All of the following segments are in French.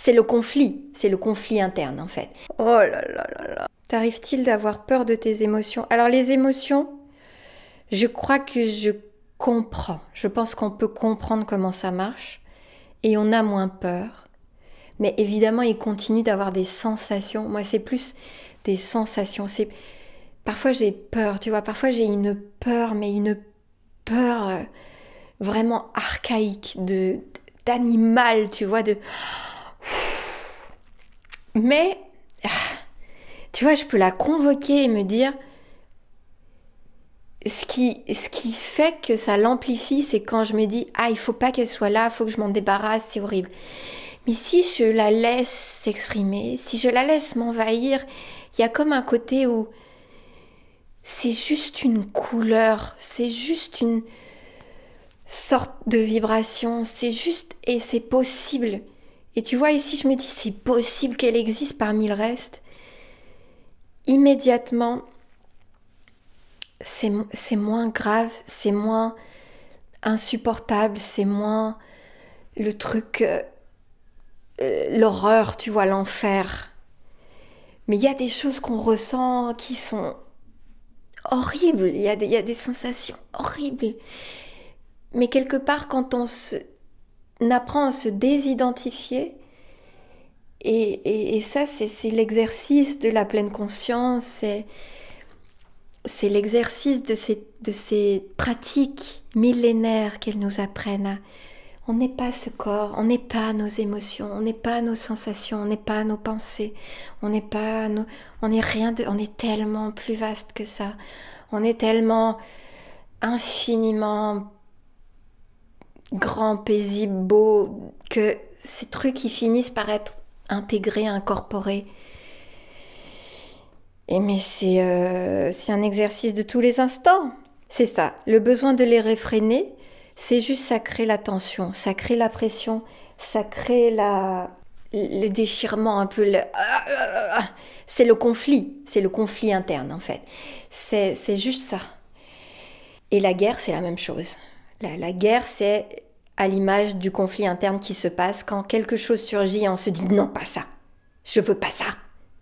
C'est le conflit, c'est le conflit interne en fait. Oh là là là là. tarrives t il d'avoir peur de tes émotions Alors les émotions, je crois que je comprends. Je pense qu'on peut comprendre comment ça marche et on a moins peur. Mais évidemment, il continue d'avoir des sensations. Moi, c'est plus des sensations. C'est parfois j'ai peur, tu vois. Parfois j'ai une peur, mais une peur euh, vraiment archaïque de d'animal, tu vois, de mais, ah, tu vois, je peux la convoquer et me dire, ce qui, qui fait que ça l'amplifie, c'est quand je me dis, ah, il faut pas qu'elle soit là, il faut que je m'en débarrasse, c'est horrible. Mais si je la laisse s'exprimer, si je la laisse m'envahir, il y a comme un côté où c'est juste une couleur, c'est juste une sorte de vibration, c'est juste et c'est possible. Et tu vois, ici, je me dis, c'est possible qu'elle existe parmi le reste. Immédiatement, c'est moins grave, c'est moins insupportable, c'est moins le truc, euh, euh, l'horreur, tu vois, l'enfer. Mais il y a des choses qu'on ressent qui sont horribles, il y a des sensations horribles. Mais quelque part, quand on se, apprend à se désidentifier. Et, et, ça, c'est l'exercice de la pleine conscience, c'est l'exercice de ces, de ces pratiques millénaires qu'elles nous apprennent. On n'est pas ce corps, on n'est pas nos émotions, on n'est pas nos sensations, on n'est pas nos pensées, on n'est pas on n'est rien de, on est tellement plus vaste que ça. On est tellement infiniment grand, paisible, beau, que ces trucs qui finissent par être intégrés, incorporés. Et mais euh, c'est un exercice de tous les instants. C'est ça. Le besoin de les réfréner, c'est juste ça crée la tension, ça crée la pression, ça crée la, le déchirement un peu c'est le conflit c'est le conflit interne en fait c'est juste ça et la guerre c'est la même chose la, la guerre c'est à l'image du conflit interne qui se passe quand quelque chose surgit et on se dit non, pas ça. Je veux pas ça.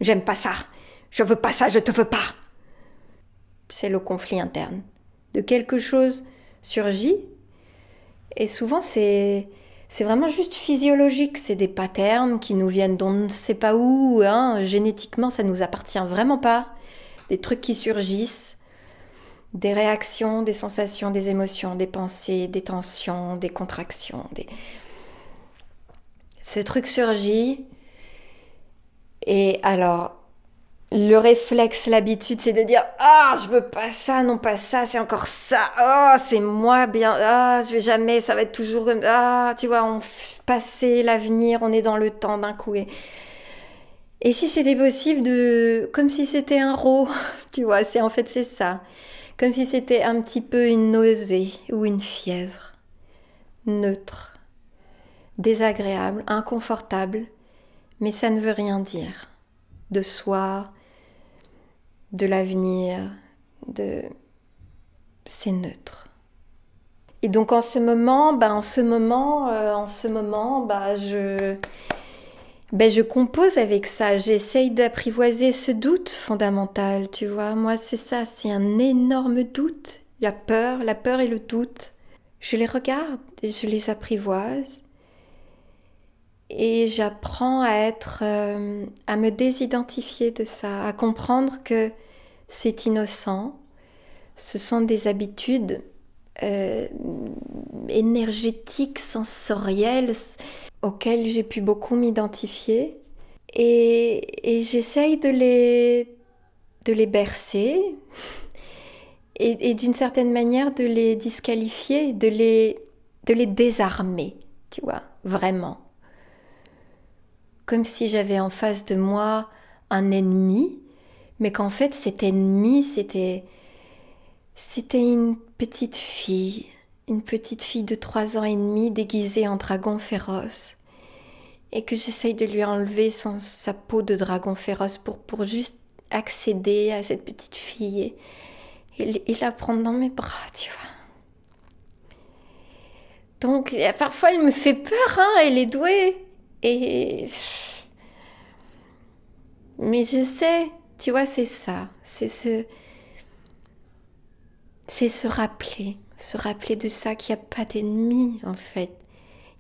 J'aime pas ça. Je veux pas ça, je te veux pas. C'est le conflit interne. De quelque chose surgit et souvent c'est vraiment juste physiologique, c'est des patterns qui nous viennent d'on ne sait pas où, hein. génétiquement ça ne nous appartient vraiment pas, des trucs qui surgissent des réactions, des sensations, des émotions, des pensées, des tensions, des contractions. Ce truc surgit. Et alors, le réflexe, l'habitude, c'est de dire Ah, je veux pas ça, non pas ça, c'est encore ça. oh, c'est moi bien. Ah, je vais jamais, ça va être toujours comme. Ah, tu vois, on passé l'avenir, on est dans le temps d'un coup. Et et si c'était possible de... comme si c'était un rot, tu vois, c'est en fait c'est ça. Comme si c'était un petit peu une nausée ou une fièvre. Neutre, désagréable, inconfortable, mais ça ne veut rien dire. De soi, de l'avenir, de... C'est neutre. Et donc en ce moment, bah en ce moment, euh, en ce moment, bah je ben, je compose avec ça, j'essaye d'apprivoiser ce doute fondamental, tu vois. Moi, c'est ça, c'est un énorme doute. Il y a peur, la peur et le doute. Je les regarde et je les apprivoise. Et j'apprends à être, euh, à me désidentifier de ça, à comprendre que c'est innocent. Ce sont des habitudes euh, énergétiques, sensorielles auxquels j'ai pu beaucoup m'identifier. Et, j'essaye de les, de les bercer et, d'une certaine manière de les disqualifier, de les, de les désarmer, tu vois, vraiment. Comme si j'avais en face de moi un ennemi, mais qu'en fait cet ennemi, c'était, c'était une petite fille une petite fille de trois ans et demi déguisée en dragon féroce et que j'essaye de lui enlever son, sa peau de dragon féroce pour, pour juste accéder à cette petite fille et, la prendre dans mes bras, tu vois. Donc parfois il me fait peur, hein, elle est douée. Et... Mais je sais, tu vois, c'est ça, c'est ce c'est se rappeler, se rappeler de ça qu'il n'y a pas d'ennemi en fait.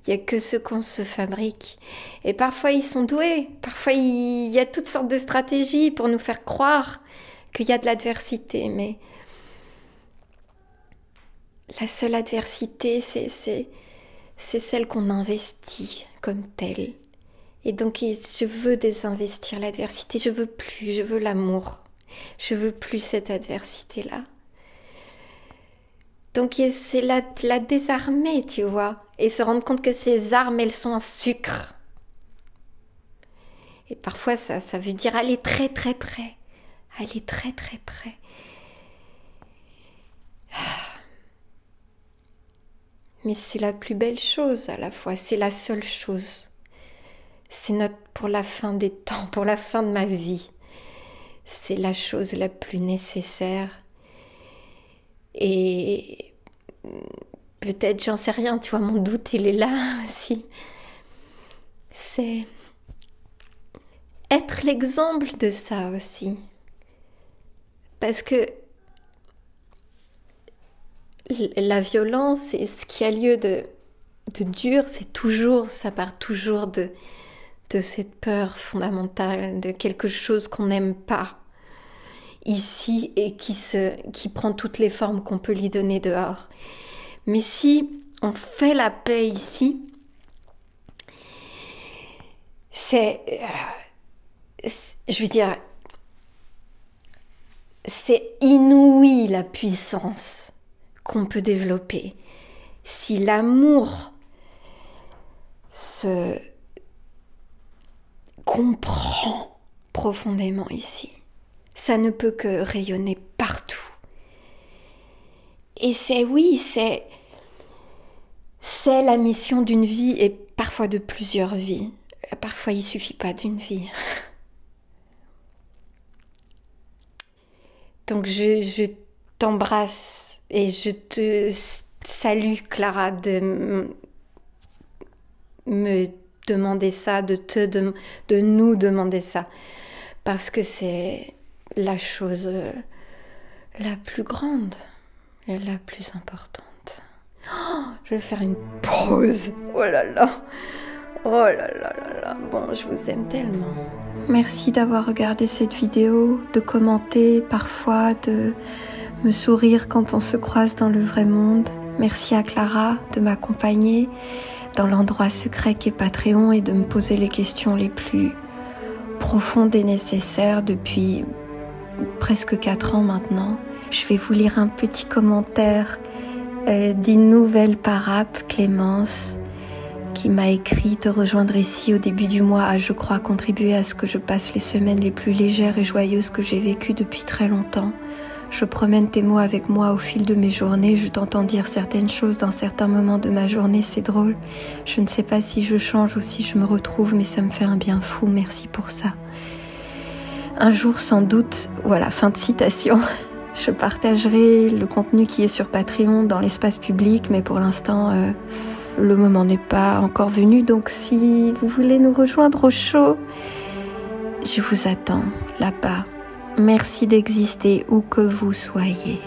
Il n'y a que ce qu'on se fabrique. Et parfois ils sont doués, parfois il y a toutes sortes de stratégies pour nous faire croire qu'il y a de l'adversité. Mais la seule adversité, c'est celle qu'on investit comme telle. Et donc je veux désinvestir l'adversité, je veux plus, je veux l'amour, je veux plus cette adversité-là. Donc c'est la, la désarmer, tu vois, et se rendre compte que ces armes, elles sont un sucre. Et parfois, ça, ça veut dire aller très très près, aller très très près. Ah. Mais c'est la plus belle chose à la fois, c'est la seule chose. C'est notre pour la fin des temps, pour la fin de ma vie. C'est la chose la plus nécessaire. Et peut-être, j'en sais rien, tu vois, mon doute, il est là aussi. C'est être l'exemple de ça aussi. Parce que la violence et ce qui a lieu de, de dur, c'est toujours, ça part toujours de, de cette peur fondamentale, de quelque chose qu'on n'aime pas ici et qui, qui prend toutes les formes qu'on peut lui donner dehors. Mais si on fait la paix ici, euh, c'est, je veux dire, c'est inouï la puissance qu'on peut développer. Si l'amour se comprend profondément ici, ça ne peut que rayonner partout. Et c'est oui, c'est c'est la mission d'une vie et parfois de plusieurs vies. Parfois il suffit pas d'une vie. Donc je, t'embrasse et je te salue Clara de me demander ça, de te de nous demander ça parce que c'est la chose euh, la plus grande et la plus importante je vais faire une pause. Oh là là. Oh là là là là. Bon, je vous aime tellement. Merci d'avoir regardé cette vidéo, de commenter parfois, de me sourire quand on se croise dans le vrai monde. Merci à Clara de m'accompagner dans l'endroit secret qu'est Patreon et de me poser les questions les plus profondes et nécessaires depuis presque 4 ans maintenant. Je vais vous lire un petit commentaire euh, d'une nouvelle parape, Clémence, qui m'a écrit te rejoindre ici au début du mois a, je crois, contribué à ce que je passe les semaines les plus légères et joyeuses que j'ai vécues depuis très longtemps. Je promène tes mots avec moi au fil de mes journées, je t'entends dire certaines choses dans certains moments de ma journée, c'est drôle. Je ne sais pas si je change ou si je me retrouve, mais ça me fait un bien fou, merci pour ça. Un jour sans doute, voilà, fin de citation. Je partagerai le contenu qui est sur Patreon dans l'espace public, mais pour l'instant, euh, le moment n'est pas encore venu. Donc si vous voulez nous rejoindre au show, je vous attends là-bas. Merci d'exister où que vous soyez.